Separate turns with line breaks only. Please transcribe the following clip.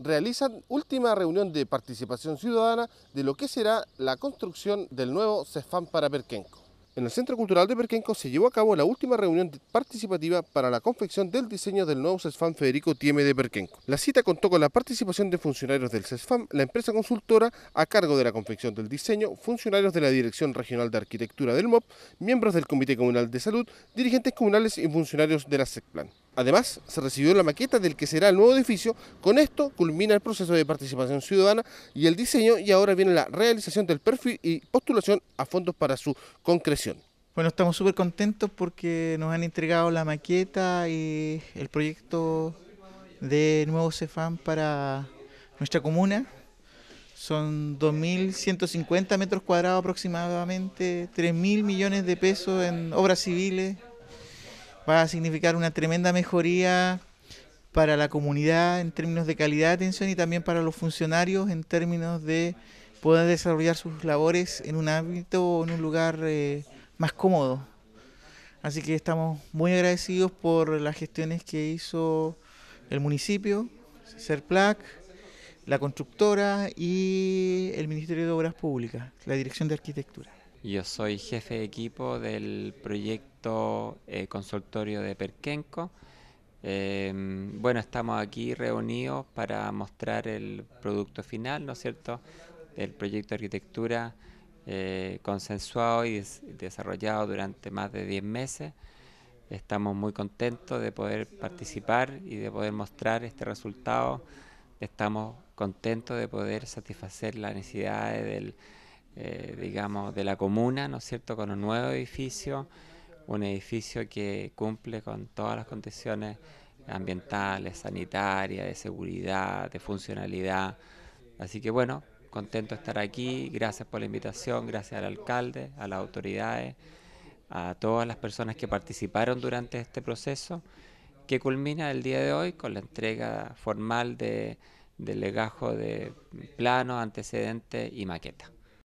realizan última reunión de participación ciudadana de lo que será la construcción del nuevo CESFAM para Perquenco. En el Centro Cultural de Perquenco se llevó a cabo la última reunión participativa para la confección del diseño del nuevo CESFAM Federico Tieme de Perquenco. La cita contó con la participación de funcionarios del CESFAM, la empresa consultora a cargo de la confección del diseño, funcionarios de la Dirección Regional de Arquitectura del MOP, miembros del Comité Comunal de Salud, dirigentes comunales y funcionarios de la SECPLAN. Además, se recibió la maqueta del que será el nuevo edificio. Con esto culmina el proceso de participación ciudadana y el diseño y ahora viene la realización del perfil y postulación a fondos para su concreción.
Bueno, estamos súper contentos porque nos han entregado la maqueta y el proyecto de nuevo Cefam para nuestra comuna. Son 2.150 metros cuadrados aproximadamente, 3.000 millones de pesos en obras civiles, va a significar una tremenda mejoría para la comunidad en términos de calidad de atención y también para los funcionarios en términos de poder desarrollar sus labores en un ámbito o en un lugar eh, más cómodo. Así que estamos muy agradecidos por las gestiones que hizo el municipio, CERPLAC, la constructora y el Ministerio de Obras Públicas, la Dirección de Arquitectura.
Yo soy jefe de equipo del proyecto eh, consultorio de Perkenco. Em, bueno, estamos aquí reunidos para mostrar el producto final, ¿no es cierto?, El proyecto de arquitectura eh, consensuado y desarrollado durante más de 10 meses. Estamos muy contentos de poder participar y de poder mostrar este resultado. Estamos contentos de poder satisfacer las necesidades del eh, digamos, de la comuna, ¿no es cierto?, con un nuevo edificio, un edificio que cumple con todas las condiciones ambientales, sanitarias, de seguridad, de funcionalidad. Así que bueno, contento de estar aquí, gracias por la invitación, gracias al alcalde, a las autoridades, a todas las personas que participaron durante este proceso, que culmina el día de hoy con la entrega formal del legajo de plano, antecedentes y maqueta.